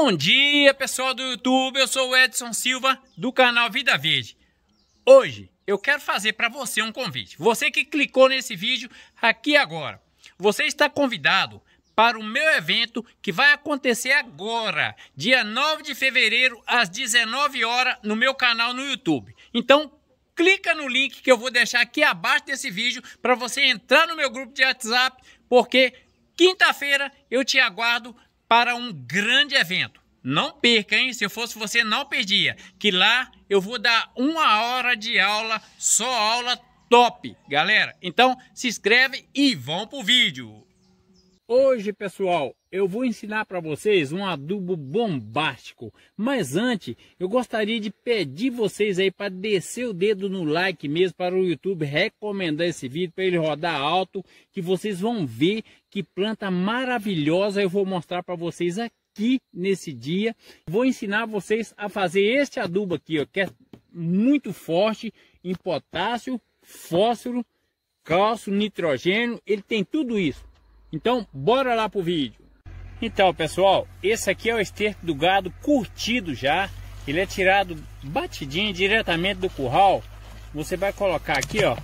Bom dia pessoal do YouTube, eu sou o Edson Silva do canal Vida Verde. Hoje eu quero fazer para você um convite. Você que clicou nesse vídeo aqui agora, você está convidado para o meu evento que vai acontecer agora, dia 9 de fevereiro às 19 horas no meu canal no YouTube. Então clica no link que eu vou deixar aqui abaixo desse vídeo para você entrar no meu grupo de WhatsApp, porque quinta-feira eu te aguardo para um grande evento. Não perca, hein? Se eu fosse você, não perdia. Que lá eu vou dar uma hora de aula, só aula top, galera. Então se inscreve e vão pro vídeo. Hoje, pessoal, eu vou ensinar para vocês um adubo bombástico, mas antes eu gostaria de pedir vocês aí para descer o dedo no like mesmo para o YouTube recomendar esse vídeo para ele rodar alto, que vocês vão ver que planta maravilhosa eu vou mostrar para vocês aqui nesse dia. Vou ensinar vocês a fazer este adubo aqui, ó, que é muito forte em potássio, fósforo, cálcio, nitrogênio, ele tem tudo isso. Então, bora lá pro vídeo. Então, pessoal, esse aqui é o esterco do gado curtido já. Ele é tirado batidinho diretamente do curral. Você vai colocar aqui, ó,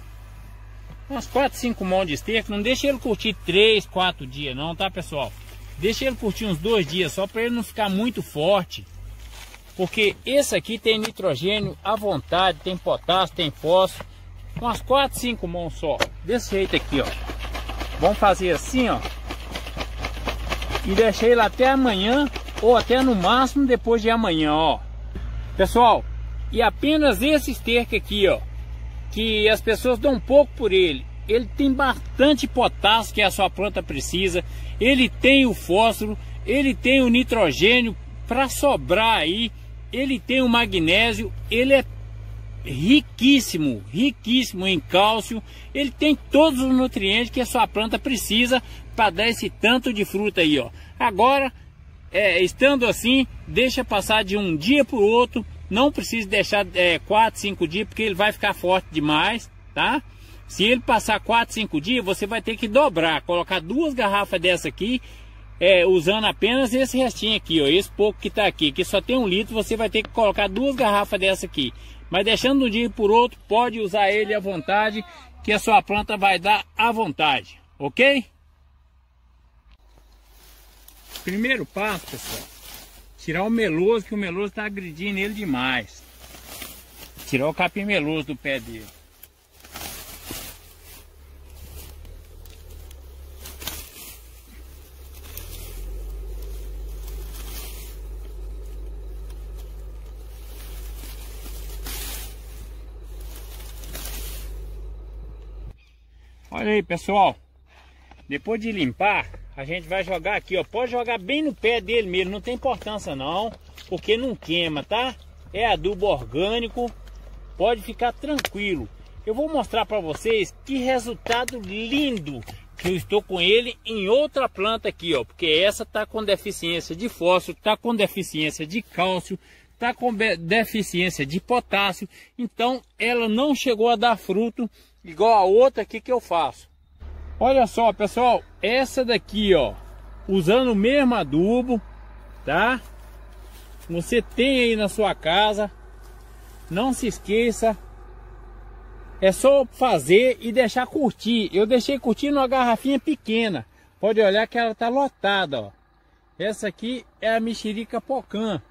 umas 4, 5 mãos de esterco. Não deixe ele curtir 3, 4 dias não, tá, pessoal? Deixe ele curtir uns 2 dias, só para ele não ficar muito forte. Porque esse aqui tem nitrogênio à vontade, tem potássio, tem fósforo. Umas 4, 5 mãos só, desse jeito aqui, ó. Vamos fazer assim, ó e deixei ele até amanhã ou até no máximo depois de amanhã, ó. Pessoal, e apenas esse esterco aqui, ó, que as pessoas dão um pouco por ele. Ele tem bastante potássio que é a sua planta precisa, ele tem o fósforo, ele tem o nitrogênio para sobrar aí, ele tem o magnésio, ele é riquíssimo, riquíssimo em cálcio. Ele tem todos os nutrientes que a sua planta precisa para dar esse tanto de fruta aí, ó. Agora, é, estando assim, deixa passar de um dia para o outro. Não precisa deixar é, 4, 5 dias, porque ele vai ficar forte demais, tá? Se ele passar 4, 5 dias, você vai ter que dobrar, colocar duas garrafas dessa aqui, é, usando apenas esse restinho aqui, ó, esse pouco que tá aqui, que só tem um litro, você vai ter que colocar duas garrafas dessa aqui. Mas deixando de um dia por outro, pode usar ele à vontade, que a sua planta vai dar à vontade, ok? Primeiro passo, pessoal, tirar o meloso, que o meloso está agredindo ele demais. Tirar o capim meloso do pé dele. Olha aí, pessoal. Depois de limpar, a gente vai jogar aqui, ó. Pode jogar bem no pé dele mesmo, não tem importância não, porque não queima, tá? É adubo orgânico, pode ficar tranquilo. Eu vou mostrar para vocês que resultado lindo que eu estou com ele em outra planta aqui, ó. Porque essa tá com deficiência de fósforo, tá com deficiência de cálcio, está com deficiência de potássio, então ela não chegou a dar fruto igual a outra aqui que eu faço. Olha só, pessoal, essa daqui, ó, usando o mesmo adubo, tá? Você tem aí na sua casa. Não se esqueça. É só fazer e deixar curtir. Eu deixei curtir numa garrafinha pequena. Pode olhar que ela está lotada, ó. Essa aqui é a mexerica pocã.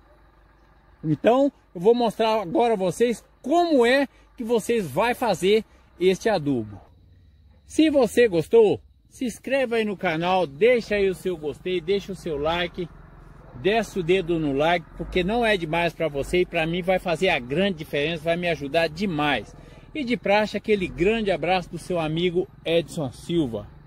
Então, eu vou mostrar agora a vocês como é que vocês vai fazer este adubo. Se você gostou, se inscreva aí no canal, deixa aí o seu gostei, deixa o seu like, desce o dedo no like, porque não é demais para você e para mim vai fazer a grande diferença, vai me ajudar demais. E de praxe, aquele grande abraço do seu amigo Edson Silva.